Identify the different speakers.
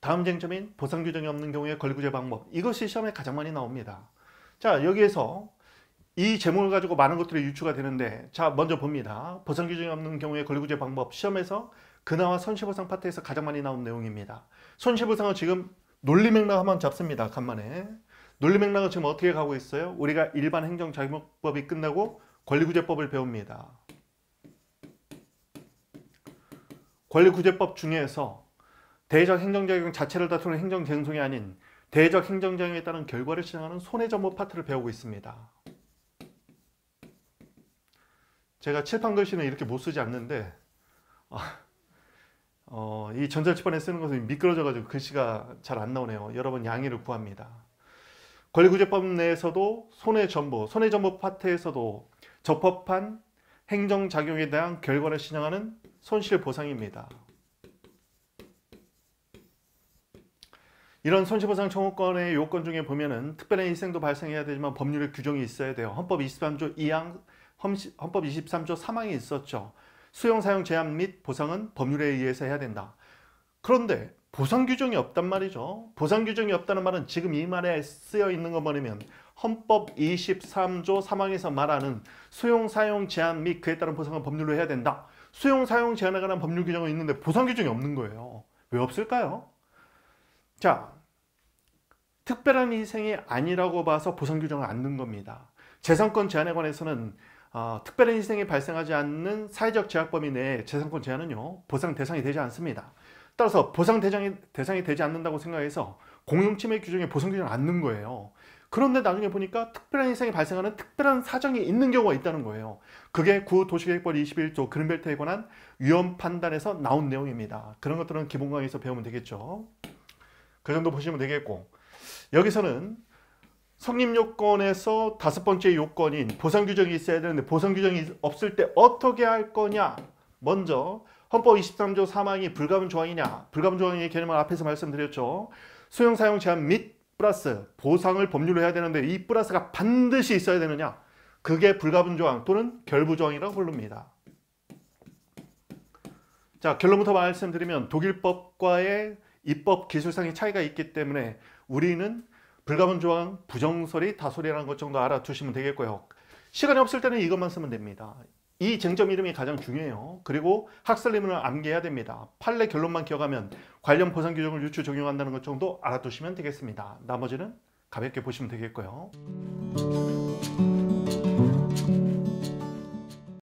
Speaker 1: 다음 쟁점인 보상 규정이 없는 경우에 걸구제 방법 이것이 시험에 가장 많이 나옵니다 자 여기에서 이 제목을 가지고 많은 것들이 유추가 되는데 자 먼저 봅니다 보상 규정이 없는 경우에 걸구제 방법 시험에서 그나마 손실보상 파트에서 가장 많이 나온 내용입니다 손실보상은 지금 논리 맥락 한번 잡습니다 간만에 논리 맥락은 지금 어떻게 가고 있어요 우리가 일반 행정자격법이 끝나고 권리구제법을 배웁니다 권리구제법 중에서 대외적 행정작용 자체를 다투는 행정쟁송이 아닌 대외적 행정작용에 따른 결과를 시정하는 손해전법 파트를 배우고 있습니다. 제가 칠판 글씨는 이렇게 못 쓰지 않는데 아, 어, 이 전자칠판에 쓰는 것은 미끄러져가지고 글씨가 잘 안 나오네요. 여러분 양해를 구합니다. 권리구제법 내에서도 손해전보, 손해전보 파트에서도 적법한 행정작용에 대한 결과를 신청하는 손실보상입니다. 이런 손실보상 청구권의 요건 중에 보면은 특별한 희생도 발생해야 되지만 법률의 규정이 있어야 돼요. 헌법 23조 2항, 헌법 23조 3항이 있었죠. 수용, 사용, 제한 및 보상은 법률에 의해서 해야 된다. 그런데 보상 규정이 없단 말이죠. 보상 규정이 없다는 말은 지금 이 말에 쓰여 있는 거 버리면 헌법 23조 3항에서 말하는 수용, 사용, 제한 및 그에 따른 보상은 법률로 해야 된다. 수용 사용 제한에 관한 법률 규정은 있는데 보상 규정이 없는 거예요. 왜 없을까요? 자, 특별한 희생이 아니라고 봐서 보상 규정을 안 넣은 겁니다. 재산권 제한에 관해서는 어, 특별한 희생이 발생하지 않는 사회적 제약범위 내에 재산권 제한은요 보상 대상이 되지 않습니다. 따라서 보상 대상이, 대상이 되지 않는다고 생각해서 공용침해 규정에 보상 규정을 안 넣은 거예요. 그런데 나중에 보니까 특별한 현생이 발생하는 특별한 사정이 있는 경우가 있다는 거예요. 그게 구 도시계획법 21조 그린벨트에 관한 위험 판단에서 나온 내용입니다. 그런 것들은 기본 강의에서 배우면 되겠죠. 그 정도 보시면 되겠고 여기서는 성립요건에서 다섯 번째 요건인 보상규정이 있어야 되는데 보상규정이 없을 때 어떻게 할 거냐 먼저 헌법 23조 3항이 불가분 조항이냐 불가분 조항의 개념을 앞에서 말씀드렸죠. 수용 사용 제한 및 플러스 보상을 법률로 해야 되는데 이 플러스가 반드시 있어야 되느냐 그게 불가분조항 또는 결부조항이라고 부릅니다. 자 결론부터 말씀드리면 독일법과의 입법 기술상의 차이가 있기 때문에 우리는 불가분조항 부정설이 다소리라는 것 정도 알아두시면 되겠고요. 시간이 없을 때는 이것만 쓰면 됩니다. 이 쟁점 이름이 가장 중요해요. 그리고 학술 내문을 암기해야 됩니다. 판례 결론만 기억하면 관련 보상 규정을 유추 적용한다는 것 정도 알아두시면 되겠습니다. 나머지는 가볍게 보시면 되겠고요.